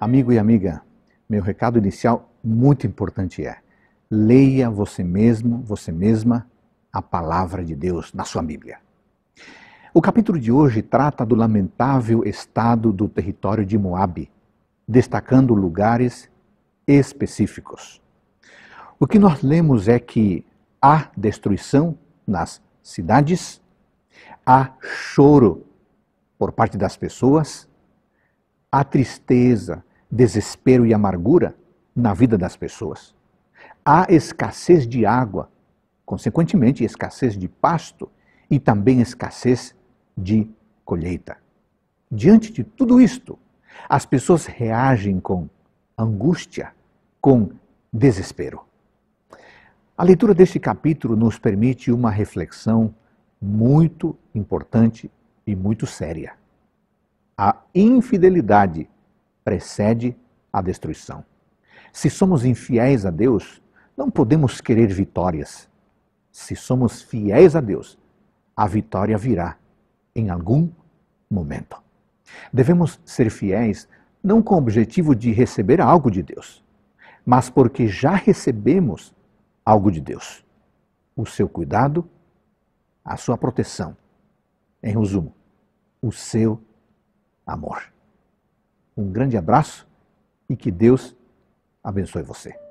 Amigo e amiga, meu recado inicial muito importante é: leia você mesmo, você mesma, a palavra de Deus na sua Bíblia. O capítulo de hoje trata do lamentável estado do território de Moabe, destacando lugares específicos. O que nós lemos é que há destruição nas cidades, há choro por parte das pessoas, há tristeza, desespero e amargura na vida das pessoas. Há escassez de água, consequentemente, escassez de pasto e também escassez de colheita. Diante de tudo isto, as pessoas reagem com angústia, com desespero. A leitura deste capítulo nos permite uma reflexão muito importante e muito séria. A infidelidade precede a destruição. Se somos infiéis a Deus, não podemos querer vitórias. Se somos fiéis a Deus, a vitória virá em algum momento. Devemos ser fiéis não com o objetivo de receber algo de Deus, mas porque já recebemos algo de Deus: o seu cuidado, a sua proteção. Em resumo, o seu amor. Um grande abraço e que Deus abençoe você.